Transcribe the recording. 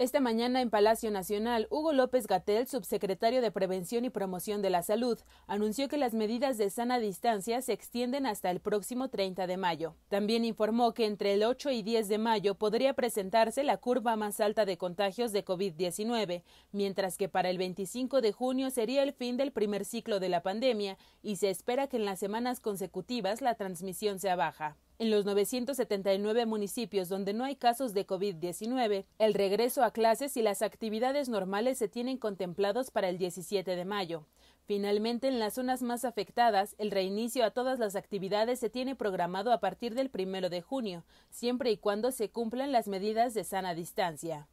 Esta mañana en Palacio Nacional, Hugo López Gatel, subsecretario de Prevención y Promoción de la Salud, anunció que las medidas de sana distancia se extienden hasta el próximo 30 de mayo. También informó que entre el 8 y 10 de mayo podría presentarse la curva más alta de contagios de COVID-19, mientras que para el 25 de junio sería el fin del primer ciclo de la pandemia y se espera que en las semanas consecutivas la transmisión sea baja. En los 979 municipios donde no hay casos de COVID-19, el regreso a clases y las actividades normales se tienen contemplados para el 17 de mayo. Finalmente, en las zonas más afectadas, el reinicio a todas las actividades se tiene programado a partir del primero de junio, siempre y cuando se cumplan las medidas de sana distancia.